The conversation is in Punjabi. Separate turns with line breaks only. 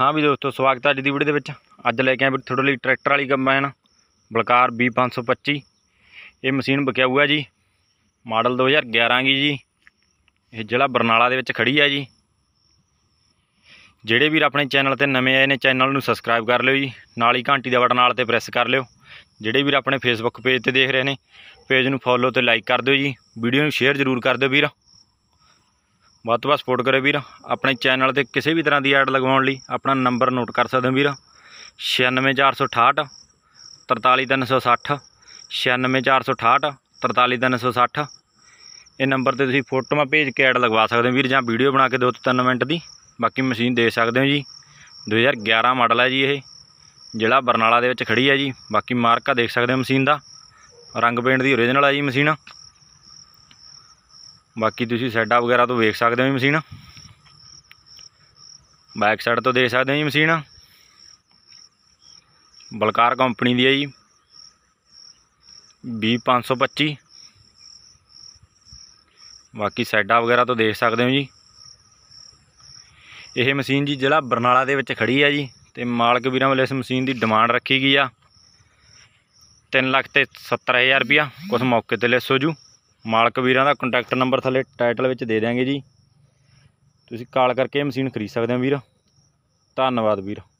ਹਾਂ ਵੀ ਦੋਸਤੋ ਸਵਾਗਤ ਹੈ ਅੱਜ ਦੀ ਵੀਡੀਓ ਦੇ ਵਿੱਚ ਅੱਜ ਲੈ ਕੇ ਆਏ ਤੁਹਾਡੇ ਲਈ ਟਰੈਕਟਰ ਵਾਲੀ ਕੰਬਾਈਨ ਬਲਕਾਰ B525 ਇਹ ਮਸ਼ੀਨ ਬਕਿਆ ਹੋਇਆ ਜੀ ਮਾਡਲ 2011 ਗੀ ਜੀ ਇਹ ਜਿਹੜਾ ਬਰਨਾਲਾ ਦੇ ਵਿੱਚ ਖੜੀ ਹੈ ਜੀ ਜਿਹੜੇ ਵੀਰ ਆਪਣੇ ਚੈਨਲ ਤੇ ਨਵੇਂ ਆਏ ਨੇ ਚੈਨਲ ਨੂੰ ਸਬਸਕ੍ਰਾਈਬ ਕਰ ਲਿਓ ਜੀ ਨਾਲ ਹੀ ਘੰਟੀ ਦਾ ਬਟਨ ਨਾਲ ਤੇ ਪ੍ਰੈਸ ਕਰ ਲਿਓ ਜਿਹੜੇ ਵੀਰ ਆਪਣੇ ਫੇਸਬੁੱਕ ਪੇਜ ਤੇ ਦੇਖ ਰਹੇ ਨੇ ਪੇਜ ਨੂੰ ਫੋਲੋ ਤੇ ਲਾਈਕ ਕਰ ਦਿਓ ਜੀ ਵੀਡੀਓ ਨੂੰ ਸ਼ੇਅਰ ਜ਼ਰੂਰ ਕਰ ਦਿਓ ਵੀਰ ਬਹੁਤ ਬਹੁਤ ਸਪੋਰਟ ਕਰਿਓ ਵੀਰ ਆਪਣੇ ਚੈਨਲ ਤੇ ਕਿਸੇ ਵੀ ਤਰ੍ਹਾਂ ਦੀ ਐਡ ਲਗਵਾਉਣ ਲਈ ਆਪਣਾ ਨੰਬਰ ਨੋਟ ਕਰ ਸਕਦੇ ਹੋ ਵੀਰ 96468 43360 96468 43360 ਇਹ ਨੰਬਰ ਤੇ ਤੁਸੀਂ ਫੋਟੋਆਂ ਭੇਜ ਕੇ ਐਡ ਲਗਵਾ ਸਕਦੇ ਹੋ ਵੀਰ ਜਾਂ ਵੀਡੀਓ ਬਣਾ ਕੇ ਦੋ ਤਿੰਨ ਮਿੰਟ ਦੀ ਬਾਕੀ ਮਸ਼ੀਨ ਦੇ ਸਕਦੇ ਹੋ ਜੀ 2011 ਮਾਡਲ ਹੈ ਜੀ ਇਹ ਜਿਹੜਾ ਬਰਨਾਲਾ ਦੇ ਵਿੱਚ ਖੜੀ ਹੈ ਜੀ ਬਾਕੀ ਮਾਰਕਾ ਦੇਖ ਸਕਦੇ ਹੋ ਮਸ਼ੀਨ ਦਾ ਰੰਗ ਪੇਂਟ ਦੀ ਓਰੀਜਨਲ ਹੈ ਜੀ ਮਸ਼ੀਨ ਬਾਕੀ ਤੁਸੀਂ ਸੈਟਅਪ ਵਗੈਰਾ ਤੋਂ ਵੇਖ ਸਕਦੇ ਹੋ ਜੀ ਮਸ਼ੀਨ ਬੈਕ ਸਾਈਡ ਤੋਂ ਦੇਖ ਸਕਦੇ ਹੋ ਜੀ ਮਸ਼ੀਨ ਬਲਕਾਰ ਕੰਪਨੀ ਦੀ ਹੈ ਜੀ 20525 ਬਾਕੀ ਸੈਟਅਪ ਵਗੈਰਾ ਤੋਂ ਦੇਖ ਸਕਦੇ ਹੋ ਜੀ ਇਹ ਮਸ਼ੀਨ ਜੀ ਜਿਹੜਾ ਬਰਨਾਲਾ ਦੇ ਵਿੱਚ ਖੜੀ ਹੈ ਜੀ ਤੇ ਮਾਲਕ ਵੀਰਾਂ ਵੱਲੋਂ ਇਸ ਮਸ਼ੀਨ ਦੀ ਡਿਮਾਂਡ ਰੱਖੀ ਗਈ ਆ 3 ਲੱਖ ਤੇ 70000 ਰੁਪਿਆ ਕੁਝ ਮੌਕੇ ਤੇ ਲੈਸੋ ਜੂ ਮਾਲਕ ਵੀਰਾਂ ਦਾ ਕੰਟੈਕਟ ਨੰਬਰ ਥੱਲੇ ਟਾਈਟਲ ਵਿੱਚ ਦੇ ਦਿਆਂਗੇ ਜੀ ਤੁਸੀਂ ਕਾਲ ਕਰਕੇ ਮਸ਼ੀਨ ਖਰੀਦ ਸਕਦੇ ਹੋ ਵੀਰ ਧੰਨਵਾਦ ਵੀਰ